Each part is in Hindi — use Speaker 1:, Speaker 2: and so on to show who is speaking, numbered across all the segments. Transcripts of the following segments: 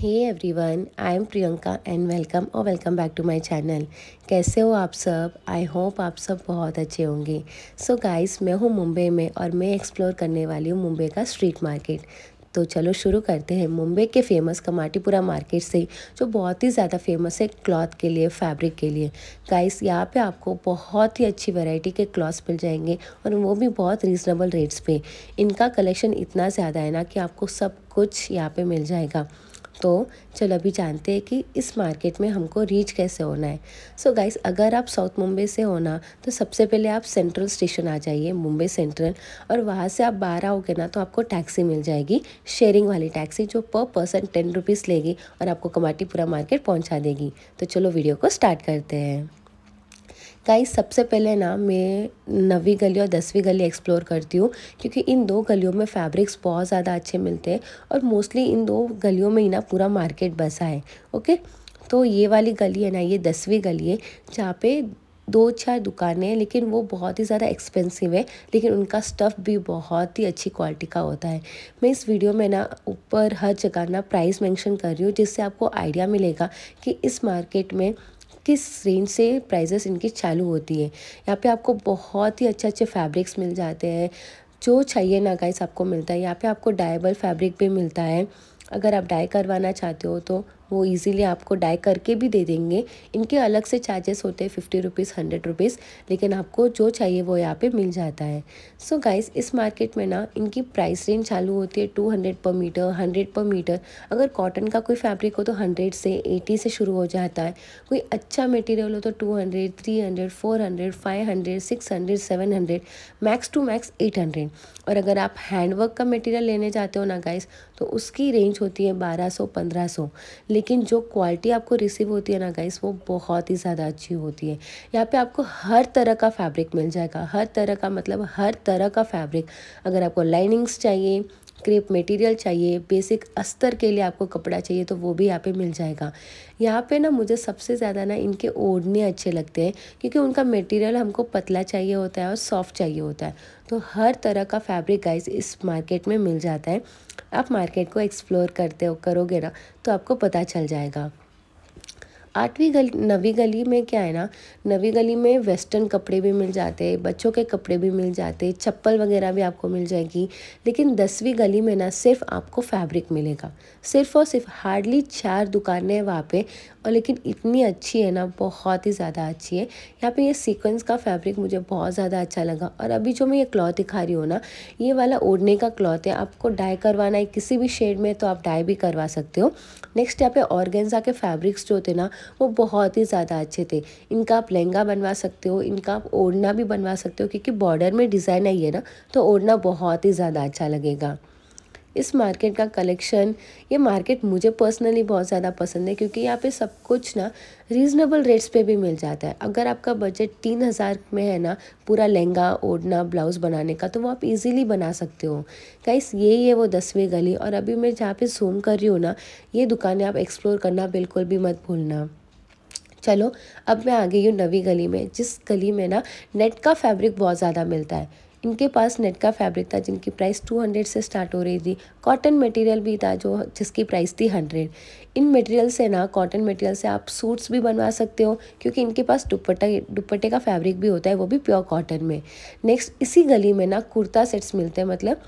Speaker 1: hey one I am Priyanka and welcome और welcome back to my channel कैसे हो आप सब आई होप आप सब बहुत अच्छे होंगे सो so गाइस मैं हूँ मुंबई में और मैं एक्सप्लोर करने वाली हूँ मुंबई का स्ट्रीट मार्केट तो चलो शुरू करते हैं मुंबई के फेमस कमाटीपुरा मार्केट से जो बहुत ही ज़्यादा फेमस है क्लॉथ के लिए फैब्रिक के लिए गाइस यहाँ पे आपको बहुत ही अच्छी वैरायटी के क्लॉथ्स मिल जाएंगे और वो भी बहुत रीज़नेबल रेट्स पे इनका कलेक्शन इतना ज़्यादा है ना कि आपको सब कुछ यहाँ पे मिल जाएगा तो चलो अभी जानते हैं कि इस मार्केट में हमको रीच कैसे होना है सो so गाइस अगर आप साउथ मुंबई से होना तो सबसे पहले आप सेंट्रल स्टेशन आ जाइए मुंबई सेंट्रल और वहाँ से आप बाहर आओगे ना तो आपको टैक्सी मिल जाएगी शेयरिंग वाली टैक्सी जो पर पर्सन टेन रुपीज़ लेगी और आपको कमाटीपुरा मार्केट पहुँचा देगी तो चलो वीडियो को स्टार्ट करते हैं गाइस सबसे पहले ना मैं नवी गली और दसवीं गली एक्सप्लोर करती हूँ क्योंकि इन दो गलियों में फैब्रिक्स बहुत ज़्यादा अच्छे मिलते हैं और मोस्टली इन दो गलियों में ही ना पूरा मार्केट बसा है ओके तो ये वाली गली है ना ये दसवीं गली है जहाँ पे दो चार दुकानें हैं लेकिन वो बहुत ही ज़्यादा एक्सपेंसिव है लेकिन उनका स्टफ़ भी बहुत ही अच्छी क्वालिटी का होता है मैं इस वीडियो में ना ऊपर हर जगह ना प्राइस मेंशन कर रही हूँ जिससे आपको आइडिया मिलेगा कि इस मार्केट में किस रेंज से प्राइजेस इनकी चालू होती है यहाँ पे आपको बहुत ही अच्छे अच्छे फैब्रिक्स मिल जाते हैं जो चाहिए ना गाइस आपको मिलता है यहाँ पे आपको डायबल फैब्रिक भी मिलता है अगर आप डाई करवाना चाहते हो तो वो इजीली आपको डाई करके भी दे देंगे इनके अलग से चार्जेस होते हैं फिफ्टी रुपीज़ हंड्रेड रुपीज़ लेकिन आपको जो चाहिए वो यहाँ पे मिल जाता है सो so गाइस इस मार्केट में ना इनकी प्राइस रेंज चालू होती है two hundred per metre hundred per metre अगर कॉटन का कोई फैब्रिक हो तो हंड्रेड से एटी से शुरू हो जाता है कोई अच्छा मटेरियल हो तो two hundred three hundred four hundred five hundred six hundred seven hundred max to max eight hundred और अगर आप हैंडवर्क का मटेरियल लेने जाते हो ना गाइस तो उसकी रेंज होती है बारह सौ पंद्रह सौ लेकिन जो क्वालिटी आपको रिसीव होती है ना गाइस वो बहुत ही ज़्यादा अच्छी होती है यहाँ पे आपको हर तरह का फैब्रिक मिल जाएगा हर तरह का मतलब हर तरह का फैब्रिक अगर आपको लाइनिंग्स चाहिए क्रेप मटेरियल चाहिए बेसिक अस्तर के लिए आपको कपड़ा चाहिए तो वो भी यहाँ पे मिल जाएगा यहाँ पे ना मुझे सबसे ज़्यादा ना इनके ओढ़ने अच्छे लगते हैं क्योंकि उनका मटेरियल हमको पतला चाहिए होता है और सॉफ्ट चाहिए होता है तो हर तरह का फैब्रिक गाइस इस मार्केट में मिल जाता है आप मार्केट को एक्सप्लोर करते हो करोगे ना तो आपको पता चल जाएगा आठवीं गली नवी गली में क्या है ना नवी गली में वेस्टर्न कपड़े भी मिल जाते हैं बच्चों के कपड़े भी मिल जाते हैं चप्पल वगैरह भी आपको मिल जाएगी लेकिन दसवीं गली में ना सिर्फ आपको फैब्रिक मिलेगा सिर्फ और सिर्फ हार्डली चार दुकानें हैं वहाँ पे और लेकिन इतनी अच्छी है ना बहुत ही ज़्यादा अच्छी है यहाँ पर ये सिक्वेंस का फैब्रिक मुझे बहुत ज़्यादा अच्छा लगा और अभी जो मैं ये क्लॉथ दिखा रही हूँ ना ये वाला ओढ़ने का क्लॉथ है आपको डाई करवाना है किसी भी शेड में तो आप डाई भी करवा सकते हो नेक्स्ट यहाँ पे ऑर्गेंजा के फैब्रिक्स जो होते ना वो बहुत ही ज़्यादा अच्छे थे इनका आप लहंगा बनवा सकते हो इनका आप ओढ़ना भी बनवा सकते हो क्योंकि बॉर्डर में डिज़ाइन आई है ना तो ओढ़ना बहुत ही ज़्यादा अच्छा लगेगा इस मार्केट का कलेक्शन ये मार्केट मुझे पर्सनली बहुत ज़्यादा पसंद है क्योंकि यहाँ पे सब कुछ ना रीज़नेबल रेट्स पे भी मिल जाता है अगर आपका बजट तीन हज़ार में है ना पूरा लहंगा ओढ़ना ब्लाउज़ बनाने का तो वो आप इजीली बना सकते हो गाइस यही है वो दसवीं गली और अभी मैं जहाँ पे जूम कर रही हूँ ना ये दुकानें आप एक्सप्लोर करना बिल्कुल भी मत भूलना चलो अब मैं आ गई हूँ नवी गली में जिस गली में ना नेट का फैब्रिक बहुत ज़्यादा मिलता है इनके पास नेट का फैब्रिक था जिनकी प्राइस 200 से स्टार्ट हो रही थी कॉटन मटेरियल भी था जो जिसकी प्राइस थी 100 इन मटेरियल से ना कॉटन मटेरियल से आप सूट्स भी बनवा सकते हो क्योंकि इनके पास दुपट्टा दुपट्टे का फैब्रिक भी होता है वो भी प्योर कॉटन में नेक्स्ट इसी गली में ना कुर्ता सेट्स मिलते हैं मतलब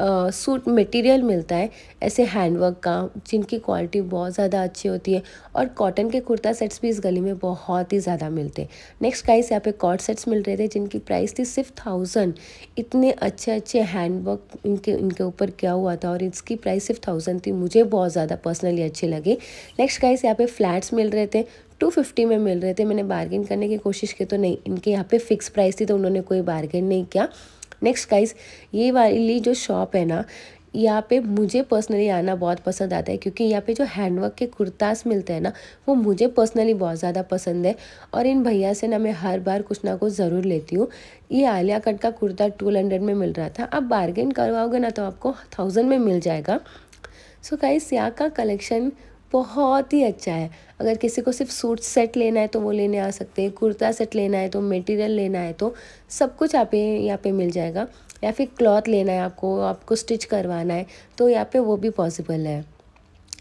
Speaker 1: सूट मटेरियल मिलता है ऐसे हैंडवर्क का जिनकी क्वालिटी बहुत ज़्यादा अच्छी होती है और कॉटन के कुर्ता सेट्स भी इस गली में बहुत ही ज़्यादा मिलते हैं नेक्स्ट गाइस यहाँ पे कॉट सेट्स मिल रहे थे जिनकी प्राइस थी सिर्फ थाउजेंड इतने अच्छे अच्छे हैंडवर्क इनके इनके ऊपर क्या हुआ था और इसकी प्राइस सिर्फ थाउजेंड थी मुझे बहुत ज़्यादा पर्सनली अच्छे लगे नेक्स्ट गाइस यहाँ पे फ्लैट्स मिल रहे थे टू फिफ्टी में मिल रहे थे मैंने बार्गेन करने की कोशिश की तो नहीं इनके यहाँ पे फिक्स प्राइस थी तो उन्होंने कोई बार्गेन नहीं किया नेक्स्ट गाइज ये वाली जो शॉप है ना यहाँ पे मुझे पर्सनली आना बहुत पसंद आता है क्योंकि यहाँ पे जो हैंडवर्क के कुर्तास मिलते हैं ना वो मुझे पर्सनली बहुत ज़्यादा पसंद है और इन भैया से ना मैं हर बार कुछ ना कुछ ज़रूर लेती हूँ ये आलिया कट का कुर्ता टू हंड्रेड में मिल रहा था आप बार्गेन करवाओगे ना तो आपको थाउजेंड में मिल जाएगा सो so गाइस यहाँ का कलेक्शन बहुत ही अच्छा है अगर किसी को सिर्फ सूट सेट लेना है तो वो लेने आ सकते हैं कुर्ता सेट लेना है तो मटेरियल लेना है तो सब कुछ आप यहाँ पे मिल जाएगा या फिर क्लॉथ लेना है आपको आपको स्टिच करवाना है तो यहाँ पे वो भी पॉसिबल है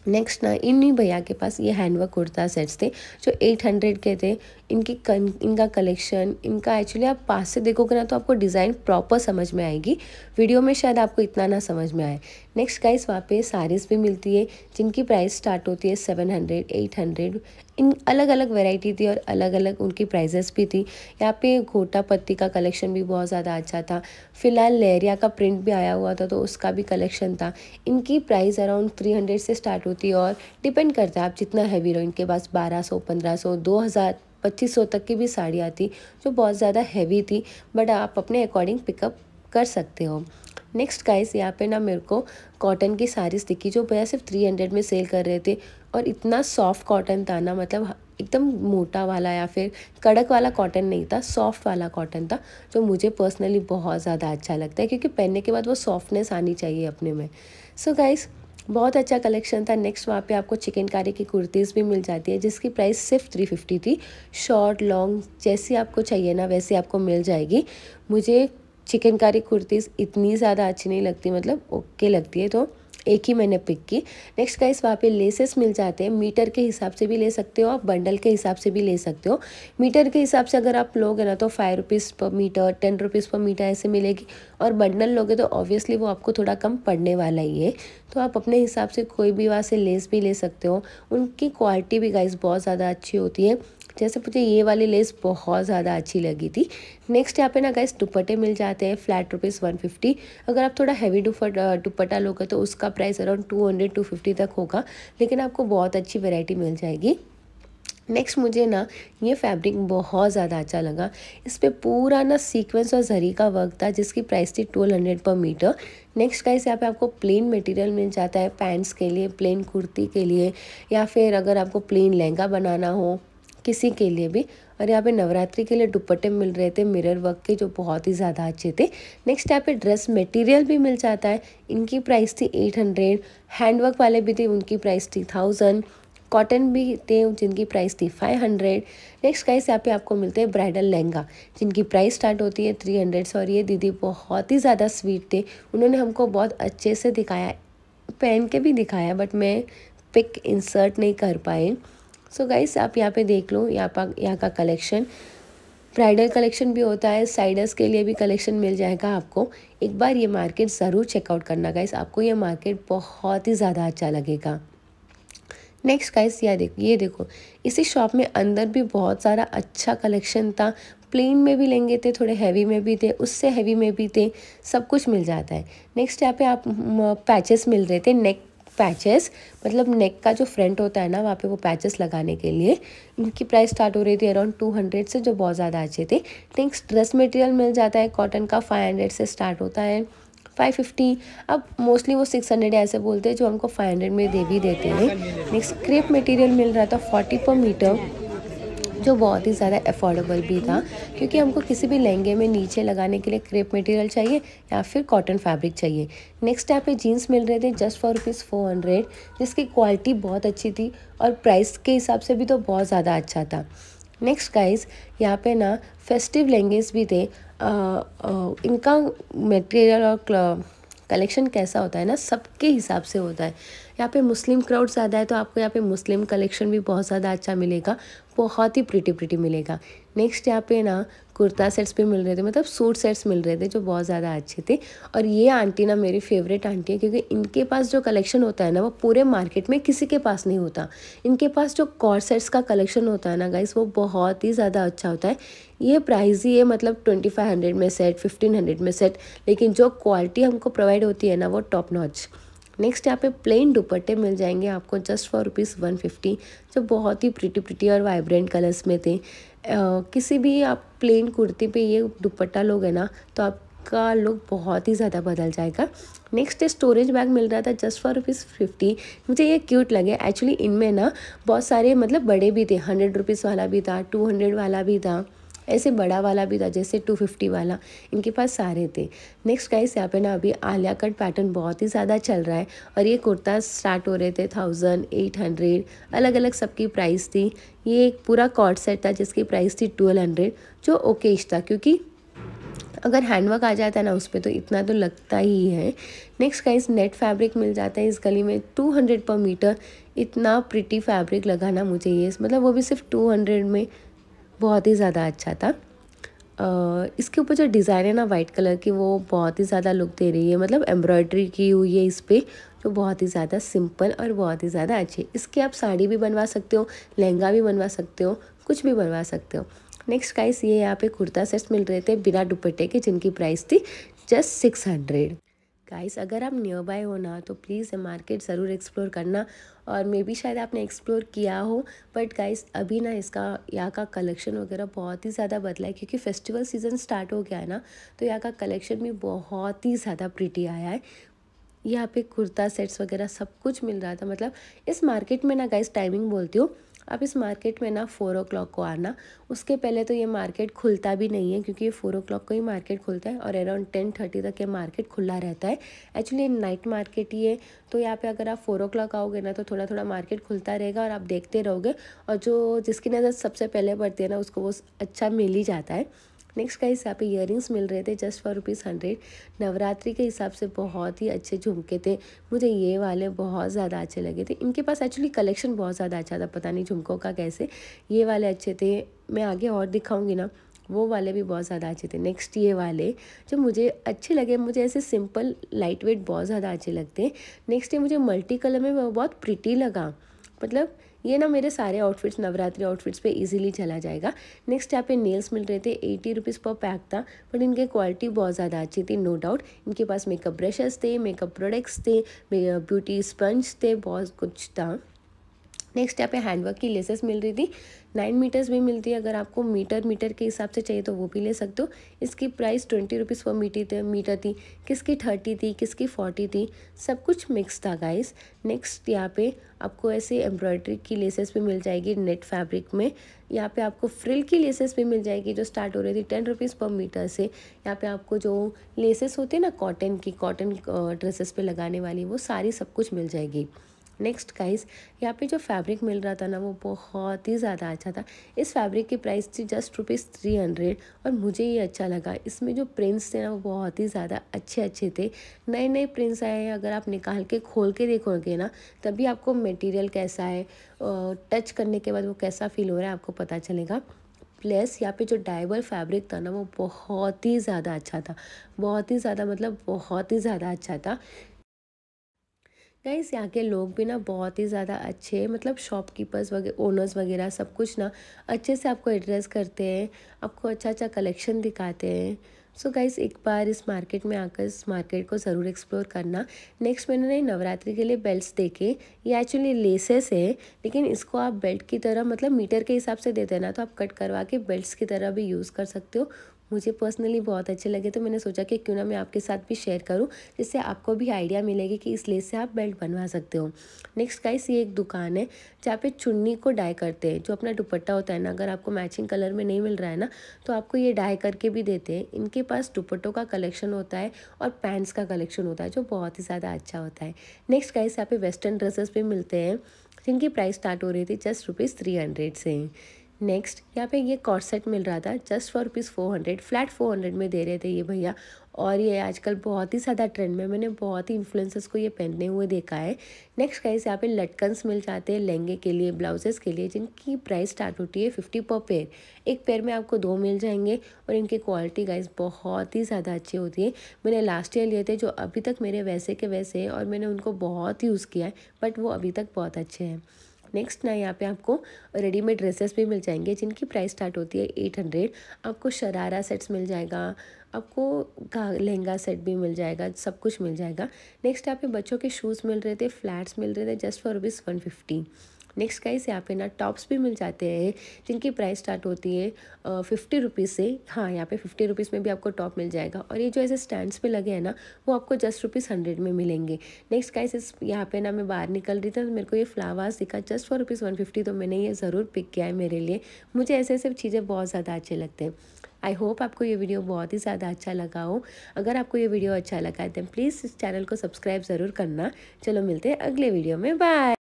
Speaker 1: नेक्स्ट ना इन्हीं भैया के पास ये हैंडवर्क कुर्ता सेट्स थे जो एट हंड्रेड के थे इनकी कन, इनका कलेक्शन इनका एक्चुअली आप पास से देखोगे ना तो आपको डिज़ाइन प्रॉपर समझ में आएगी वीडियो में शायद आपको इतना ना समझ में आए नेक्स्ट गाइस वहाँ पे साड़ीज़ भी मिलती है जिनकी प्राइस स्टार्ट होती है सेवन हंड्रेड एट हंड्रेड इन अलग अलग वैरायटी थी और अलग अलग उनकी प्राइजेस भी थी यहाँ पे घोटा पत्ती का कलेक्शन भी बहुत ज़्यादा अच्छा था फिलहाल लहरिया का प्रिंट भी आया हुआ था तो उसका भी कलेक्शन था इनकी प्राइस अराउंड थ्री हंड्रेड से स्टार्ट होती है और डिपेंड करता है आप जितना हैवी रहो इनके पास बारह सौ पंद्रह सौ दो हज़ार पच्चीस तक की भी साड़ी आती जो बहुत ज़्यादा हैवी थी बट आप अपने अकॉर्डिंग पिकअप कर सकते हो नेक्स्ट गाइस यहाँ पे ना मेरे को कॉटन की साड़ीज़ दिखी जो भैया सिर्फ थ्री हंड्रेड में सेल कर रहे थे और इतना सॉफ्ट कॉटन था ना मतलब एकदम मोटा वाला या फिर कड़क वाला कॉटन नहीं था सॉफ्ट वाला कॉटन था जो मुझे पर्सनली बहुत ज़्यादा अच्छा लगता है क्योंकि पहनने के बाद वो सॉफ्टनेस आनी चाहिए अपने में सो so गाइस बहुत अच्छा कलेक्शन था नेक्स्ट वहाँ पे आपको चिकनकारी की कुर्तीज़ भी मिल जाती है जिसकी प्राइस सिर्फ थ्री फिफ्टी थी शॉर्ट लॉन्ग जैसी आपको चाहिए ना वैसी आपको मिल जाएगी मुझे चिकनकारी कुर्तीज़ इतनी ज़्यादा अच्छी नहीं लगती मतलब ओके लगती है तो एक ही मैंने पिक की नेक्स्ट गाइस वहाँ पे लेसेस मिल जाते हैं मीटर के हिसाब से भी ले सकते हो आप बंडल के हिसाब से भी ले सकते हो मीटर के हिसाब से अगर आप लोगे ना तो five rupees per metre ten rupees per metre ऐसे मिलेगी और बंडल लोगे तो ऑब्वियसली वो आपको थोड़ा कम पड़ने वाला ही है तो आप अपने हिसाब से कोई भी वहाँ से लेस भी ले सकते हो उनकी क्वालिटी भी गाइस बहुत ज़्यादा अच्छी होती है जैसे मुझे ये वाली लेस बहुत ज़्यादा अच्छी लगी थी नेक्स्ट यहाँ पे ना गैस दुपट्टे मिल जाते हैं फ्लैट रुपीज़ वन फिफ्टी अगर आप थोड़ा हैवी दुपट्टा लोगे तो उसका price around two hundred two fifty तक होगा लेकिन आपको बहुत अच्छी वेराइटी मिल जाएगी नेक्स्ट मुझे ना ये फैब्रिक बहुत ज़्यादा अच्छा लगा इस पर पूरा ना सीक्वेंस और जरी का वर्क था जिसकी प्राइस थी twelve hundred per metre next guys यहाँ पे आपको प्लेन मटेरियल मिल जाता है पैंट्स के लिए प्लेन कुर्ती के लिए या फिर अगर आपको प्लेन लहंगा बनाना हो किसी के लिए भी और यहाँ पे नवरात्रि के लिए दुपट्टे मिल रहे थे मिरर वर्क के जो बहुत ही ज़्यादा अच्छे थे नेक्स्ट यहाँ पे ड्रेस मटेरियल भी मिल जाता है इनकी प्राइस थी एट हंड्रेड हैंडवर्क वाले भी थे उनकी प्राइस थी थाउजेंड कॉटन भी थे जिनकी प्राइस थी फाइव हंड्रेड नेक्स्ट गाइस यहाँ पे आपको मिलते हैं ब्राइडल लहंगा जिनकी प्राइस स्टार्ट होती है थ्री हंड्रेड सॉरी ये दीदी बहुत ही ज़्यादा स्वीट थे उन्होंने हमको बहुत अच्छे से दिखाया पहन के भी दिखाया बट मैं पिक इंसर्ट नहीं कर पाए सो so गाइस आप यहाँ पे देख लो यहाँ पर यहाँ का कलेक्शन ब्राइडल कलेक्शन भी होता है साइडर्स के लिए भी कलेक्शन मिल जाएगा आपको एक बार ये मार्केट ज़रूर चेकआउट करना गाइस आपको ये मार्केट बहुत ही ज़्यादा अच्छा लगेगा नेक्स्ट गाइस यह देखो ये देखो इसी शॉप में अंदर भी बहुत सारा अच्छा कलेक्शन था प्लेन में भी लेंगे थे थोड़े हैवी में भी थे उससे हैवी में भी थे सब कुछ मिल जाता है नेक्स्ट यहाँ पे आप पैचेस मिल रहे थे नेक पैचेस मतलब नेक का जो फ्रंट होता है ना वहाँ पे वो पैचेस लगाने के लिए इनकी प्राइस स्टार्ट हो रही थी अराउंड टू हंड्रेड से जो बहुत ज़्यादा अच्छे थे नेक्स्ट ड्रेस मटेरियल मिल जाता है कॉटन का फाइव हंड्रेड से स्टार्ट होता है फाइव फिफ्टी अब मोस्टली वो सिक्स हंड्रेड ऐसे बोलते हैं जो हमको फाइव हंड्रेड में दे भी देते हैं नेक्स्ट क्रेप मटेरियल मिल रहा था फोर्टी पर मीटर जो बहुत ही ज़्यादा अफोर्डेबल भी था क्योंकि हमको किसी भी लहंगे में नीचे लगाने के लिए क्रेप मटेरियल चाहिए या फिर कॉटन फैब्रिक चाहिए नेक्स्ट यहाँ पे जीन्स मिल रहे थे just for rupees four hundred जिसकी क्वालिटी बहुत अच्छी थी और प्राइस के हिसाब से भी तो बहुत ज़्यादा अच्छा था नेक्स्ट गाइज यहाँ पे ना फेस्टिव लहंगेज भी थे आ, आ, इनका मटेरियल और कलेक्शन कैसा होता है ना सबके हिसाब से होता है यहाँ पे मुस्लिम क्राउड ज़्यादा है तो आपको यहाँ पे मुस्लिम कलेक्शन भी बहुत ज़्यादा अच्छा मिलेगा बहुत ही प्रिटी प्रिटी मिलेगा नेक्स्ट यहाँ पे ना कुर्ता सेट्स भी मिल रहे थे मतलब सूट सेट्स मिल रहे थे जो बहुत ज़्यादा अच्छे थे और ये आंटी ना मेरी फेवरेट आंटी है क्योंकि इनके पास जो कलेक्शन होता है ना वो पूरे मार्केट में किसी के पास नहीं होता इनके पास जो कॉर्सेट्स का कलेक्शन होता है ना गाइस वो बहुत ही ज़्यादा अच्छा होता है ये प्राइस ही है मतलब ट्वेंटी फाइव हंड्रेड में सेट फिफ्टीन हंड्रेड में सेट लेकिन जो क्वालिटी हमको प्रोवाइड होती है ना वो टॉप नॉच नेक्स्ट यहाँ पे प्लेन दुपट्टे मिल जाएंगे आपको just for rupees one fifty जो बहुत ही प्रिटी प्रिटी और वाइब्रेंट कलर्स में थे आ, किसी भी आप प्लेन कुर्ती पे ये दुपट्टा लोगे ना तो आपका लुक बहुत ही ज़्यादा बदल जाएगा नेक्स्ट स्टोरेज बैग मिल रहा था जस्ट फॉर रुपीज़ फिफ्टी मुझे ये क्यूट लगे एक्चुअली इनमें ना बहुत सारे मतलब बड़े भी थे हंड्रेड रुपीज़ वाला भी था टू हंड्रेड वाला भी था ऐसे बड़ा वाला भी था जैसे टू फिफ्टी वाला इनके पास सारे थे नेक्स्ट गाइस यहाँ पे ना अभी आलिया कट पैटर्न बहुत ही ज़्यादा चल रहा है और ये कुर्ता स्टार्ट हो रहे थे थाउजेंड एट हंड्रेड अलग अलग सबकी प्राइस थी ये एक पूरा कॉट सेट था जिसकी प्राइस थी ट्वेल्व हंड्रेड जो ओकेश था क्योंकि अगर हैंडवर्क आ जाता है ना उस पर तो इतना तो लगता ही है नेक्स्ट गाइस नेट फैब्रिक मिल जाता है इस गली में टू हंड्रेड पर मीटर इतना प्रिटी फैब्रिक लगाना मुझे ये मतलब वो भी सिर्फ टू हंड्रेड में बहुत ही ज़्यादा अच्छा था इसके ऊपर जो डिज़ाइन है ना वाइट कलर की वो बहुत ही ज़्यादा लुक दे रही है मतलब एम्ब्रॉयड्री की हुई है इस पर जो बहुत ही ज़्यादा सिंपल और बहुत ही ज़्यादा अच्छी इसके आप साड़ी भी बनवा सकते हो लहंगा भी बनवा सकते हो कुछ भी बनवा सकते हो नेक्स्ट गाइस ये यहाँ पे कुर्ता सेट्स मिल रहे थे बिना दुपट्टे के जिनकी प्राइस थी जस्ट सिक्स हंड्रेड गाइस अगर आप नियर बाय हो ना तो प्लीज़ ये मार्केट ज़रूर एक्सप्लोर करना और मे बी शायद आपने एक्सप्लोर किया हो बट गाइस अभी ना इसका यहाँ का कलेक्शन वगैरह बहुत ही ज़्यादा बदला है क्योंकि फेस्टिवल सीज़न स्टार्ट हो गया है ना तो यहाँ का कलेक्शन भी बहुत ही ज़्यादा प्रिटी आया है यहाँ पे कुर्ता सेट्स वगैरह सब कुछ मिल रहा था मतलब इस मार्केट में ना गाइस टाइमिंग बोलती हूँ आप इस मार्केट में ना फ़ोर ओ को आना उसके पहले तो ये मार्केट खुलता भी नहीं है क्योंकि ये फ़ोर ओ को ही मार्केट खुलता है और अराउंड टेन थर्टी तक ये मार्केट खुला रहता है एक्चुअली नाइट मार्केट ही है तो यहाँ पे अगर आप फ़ोर ओ आओगे ना तो थोड़ा थोड़ा मार्केट खुलता रहेगा और आप देखते रहोगे और जो जिसकी नज़र सबसे पहले पड़ती है ना उसको वो अच्छा मिल ही जाता है नेक्स्ट का यहाँ पे इयर मिल रहे थे just for rupees hundred Navratri के हिसाब से बहुत ही अच्छे झुमके थे मुझे ये वाले बहुत ज़्यादा अच्छे लगे थे इनके पास एक्चुअली कलेक्शन बहुत ज़्यादा अच्छा था पता नहीं झुमकों का कैसे ये वाले अच्छे थे मैं आगे और दिखाऊँगी ना वो वाले भी बहुत ज़्यादा अच्छे थे नेक्स्ट ये वाले जो मुझे अच्छे लगे मुझे ऐसे सिंपल लाइट वेट बहुत ज़्यादा अच्छे लगते हैं नेक्स्ट ये मुझे मल्टी कलर में बहुत प्रिटी लगा मतलब ये ना मेरे सारे आउटफिट्स नवरात्रि आउटफिट्स पे इजीली चला जाएगा नेक्स्ट यहाँ पे नेल्स मिल रहे थे एटी रुपीज़ पर पैक था बट इनके क्वालिटी बहुत ज़्यादा अच्छी थी नो डाउट इनके पास मेकअप ब्रशेस थे मेकअप प्रोडक्ट्स थे ब्यूटी स्पंज थे बहुत कुछ था नेक्स्ट यहाँ पे हैंडवर्क की लेसेस मिल रही थी नाइन मीटर्स भी मिलती है अगर आपको मीटर मीटर के हिसाब से चाहिए तो वो भी ले सकते हो इसकी price twenty rupees per metre metre थी किसकी थर्टी थी किसकी फोर्टी थी सब कुछ मिक्स था गाइस नेक्स्ट यहाँ पे आपको ऐसे एम्ब्रॉयड्री की लेसेस भी मिल जाएगी नेट फैब्रिक में यहाँ पे आपको फ्रिल की लेसेस भी मिल जाएगी जो स्टार्ट हो रही थी टेन रुपीज़ पर मीटर से यहाँ पे आपको जो लेसेस होती है ना कॉटन की कॉटन ड्रेसेस पे लगाने वाली वो सारी सब कुछ मिल जाएगी नेक्स्ट गाइस यहाँ पे जो फैब्रिक मिल रहा था ना वो बहुत ही ज़्यादा अच्छा था इस फैब्रिक की प्राइस थी जस्ट रुपीज़ थ्री हंड्रेड और मुझे ये अच्छा लगा इसमें जो प्रिंट्स थे ना वो बहुत ही ज़्यादा अच्छे अच्छे थे नए नए प्रिंट्स आए हैं अगर आप निकाल के खोल के देखोगे ना तभी आपको मटेरियल कैसा है टच करने के बाद वो कैसा फील हो रहा है आपको पता चलेगा प्लस यहाँ पे जो डाइवर फैब्रिक था ना वो बहुत ही ज़्यादा अच्छा था बहुत ही ज़्यादा मतलब बहुत ही ज़्यादा अच्छा था गाइस यहाँ के लोग भी ना बहुत ही ज़्यादा अच्छे मतलब शॉपकीपर्स वगैरह ओनर्स वगैरह सब कुछ ना अच्छे से आपको एड्रेस करते हैं आपको अच्छा अच्छा कलेक्शन दिखाते हैं सो so गाइस एक बार इस मार्केट में आकर इस मार्केट को ज़रूर एक्सप्लोर करना नेक्स्ट मैंने ने नवरात्रि के लिए बेल्ट देखे ये एक्चुअली लेसेस है लेकिन इसको आप बेल्ट की तरह मतलब मीटर के हिसाब से देते हैं ना तो आप कट करवा के बेल्ट की तरह भी यूज़ कर सकते हो मुझे पर्सनली बहुत अच्छे लगे तो मैंने सोचा कि क्यों ना मैं आपके साथ भी शेयर करूं जिससे आपको भी आइडिया मिलेगी कि इस लेस से आप बेल्ट बनवा सकते हो नेक्स्ट गाइस ये एक दुकान है जहाँ पे चुन्नी को डाई करते हैं जो अपना दुपट्टा होता है ना अगर आपको मैचिंग कलर में नहीं मिल रहा है ना तो आपको ये डाई करके भी देते हैं इनके पास दुपट्टों का कलेक्शन होता है और पैंट्स का कलेक्शन होता है जो बहुत ही ज़्यादा अच्छा होता है नेक्स्ट गाइस यहाँ पे वेस्टर्न ड्रेसेस भी मिलते हैं जिनकी प्राइस स्टार्ट हो रही थी जस्ट रुपीज़ थ्री हंड्रेड से नेक्स्ट यहाँ पे ये कॉर्सेट मिल रहा था just for rupees four hundred flat four hundred में दे रहे थे ये भैया और ये आजकल बहुत ही ज़्यादा ट्रेंड में मैंने बहुत ही इन्फ्लुएंसर्स को ये पहनने हुए देखा है नेक्स्ट गाइस यहाँ पे लटकन्स मिल जाते हैं लहंगे के लिए ब्लाउजेस के लिए जिनकी प्राइस स्टार्ट होती है फिफ्टी पर पेयर एक पेयर में आपको दो मिल जाएंगे और इनकी क्वालिटी गाइस बहुत ही ज़्यादा अच्छी होती है मैंने लास्ट ईयर लिए थे जो अभी तक मेरे वैसे के वैसे हैं और मैंने उनको बहुत यूज़ किया है बट वो अभी तक बहुत अच्छे हैं नेक्स्ट ना यहाँ पे आपको रेडीमेड ड्रेसेस भी मिल जाएंगे जिनकी प्राइस स्टार्ट होती है एट हंड्रेड आपको शरारा सेट्स मिल जाएगा आपको लहंगा सेट भी मिल जाएगा सब कुछ मिल जाएगा नेक्स्ट यहाँ पे बच्चों के शूज़ मिल रहे थे फ्लैट्स मिल रहे थे just for rupees one fifty next का इस यहाँ पे ना टॉप्स भी मिल जाते हैं जिनकी प्राइस स्टार्ट होती है फिफ्टी रुपीज़ से हाँ यहाँ पे फिफ्टी रुपीज़ में भी आपको टॉप मिल जाएगा और ये जो ऐसे स्टैंड्स पे लगे हैं ना वो आपको जस्ट रुपीज़ हंड्रेड में मिलेंगे नेक्स्ट का इस यहाँ पे ना मैं बाहर निकल रही था तो मेरे को ये फ्लावर्स दिखा just for rupees one fifty तो मैंने ये ज़रूर पिक किया है मेरे लिए मुझे ऐसे ऐसे चीज़ें बहुत ज़्यादा अच्छे लगते हैं आई होप आपको ये वीडियो बहुत ही ज़्यादा अच्छा लगा हो अगर आपको ये वीडियो अच्छा लगा है तो प्लीज़ इस चैनल को सब्सक्राइब ज़रूर करना चलो मिलते हैं अगले वीडियो में बाय